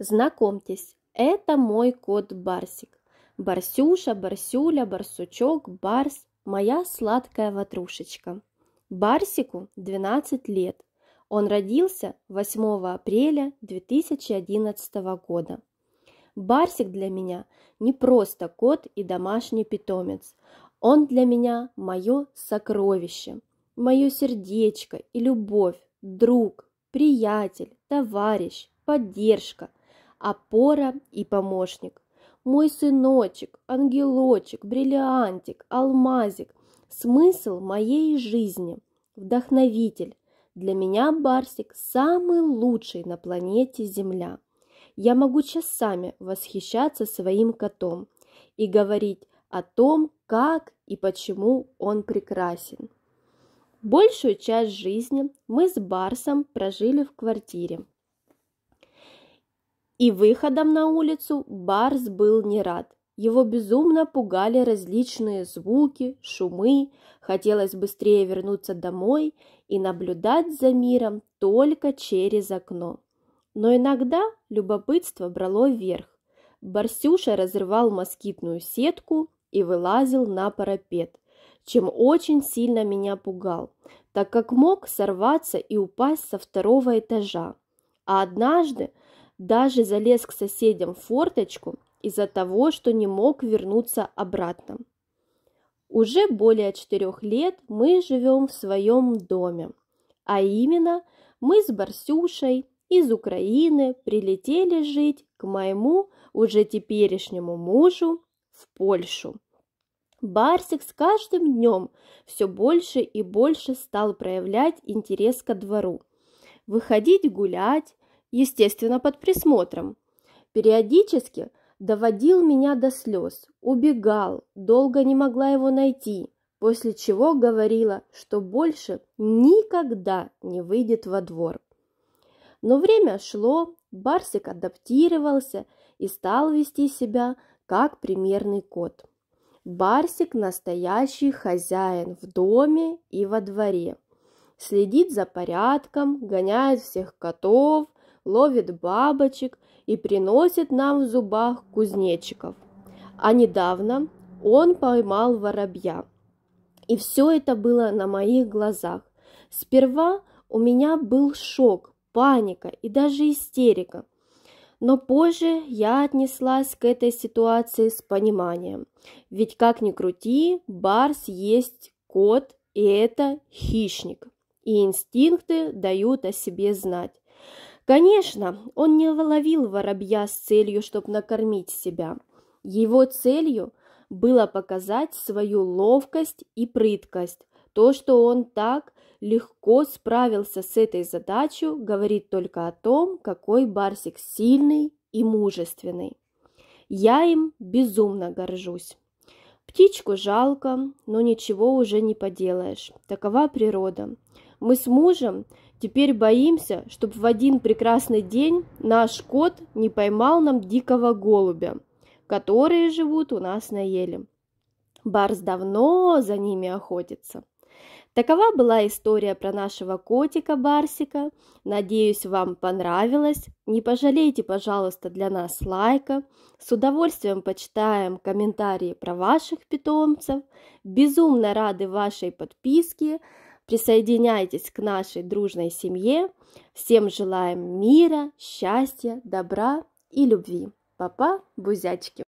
Знакомьтесь, это мой кот Барсик. Барсюша, Барсюля, Барсучок, Барс, моя сладкая ватрушечка. Барсику 12 лет. Он родился 8 апреля 2011 года. Барсик для меня не просто кот и домашний питомец. Он для меня мое сокровище, мое сердечко и любовь, друг, приятель, товарищ, поддержка, опора и помощник. Мой сыночек, ангелочек, бриллиантик, алмазик, смысл моей жизни, вдохновитель. Для меня Барсик самый лучший на планете Земля. Я могу часами восхищаться своим котом и говорить о том, как и почему он прекрасен. Большую часть жизни мы с Барсом прожили в квартире, и выходом на улицу Барс был не рад. Его безумно пугали различные звуки, шумы, хотелось быстрее вернуться домой и наблюдать за миром только через окно. Но иногда любопытство брало верх. Барсюша разрывал москитную сетку и вылазил на парапет, чем очень сильно меня пугал, так как мог сорваться и упасть со второго этажа. А однажды даже залез к соседям в форточку из-за того, что не мог вернуться обратно. Уже более четырех лет мы живем в своем доме, а именно мы с Барсюшей из Украины прилетели жить к моему уже теперешнему мужу в Польшу. Барсик с каждым днем все больше и больше стал проявлять интерес ко двору. Выходить гулять, естественно, под присмотром. Периодически доводил меня до слез, убегал, долго не могла его найти, после чего говорила, что больше никогда не выйдет во двор. Но время шло, Барсик адаптировался и стал вести себя как примерный кот. Барсик – настоящий хозяин в доме и во дворе. Следит за порядком, гоняет всех котов, ловит бабочек и приносит нам в зубах кузнечиков. А недавно он поймал воробья. И все это было на моих глазах. Сперва у меня был шок, паника и даже истерика. Но позже я отнеслась к этой ситуации с пониманием. Ведь как ни крути, барс есть кот, и это хищник. И инстинкты дают о себе знать. Конечно, он не ловил воробья с целью, чтобы накормить себя. Его целью было показать свою ловкость и прыткость. То, что он так легко справился с этой задачей, говорит только о том, какой Барсик сильный и мужественный. Я им безумно горжусь. Птичку жалко, но ничего уже не поделаешь. Такова природа. Мы с мужем теперь боимся, чтобы в один прекрасный день наш кот не поймал нам дикого голубя, которые живут у нас на еле. Барс давно за ними охотится. Такова была история про нашего котика Барсика. Надеюсь, вам понравилось. Не пожалейте, пожалуйста, для нас лайка. С удовольствием почитаем комментарии про ваших питомцев. Безумно рады вашей подписке. Присоединяйтесь к нашей дружной семье. Всем желаем мира, счастья, добра и любви. Папа, бузячки!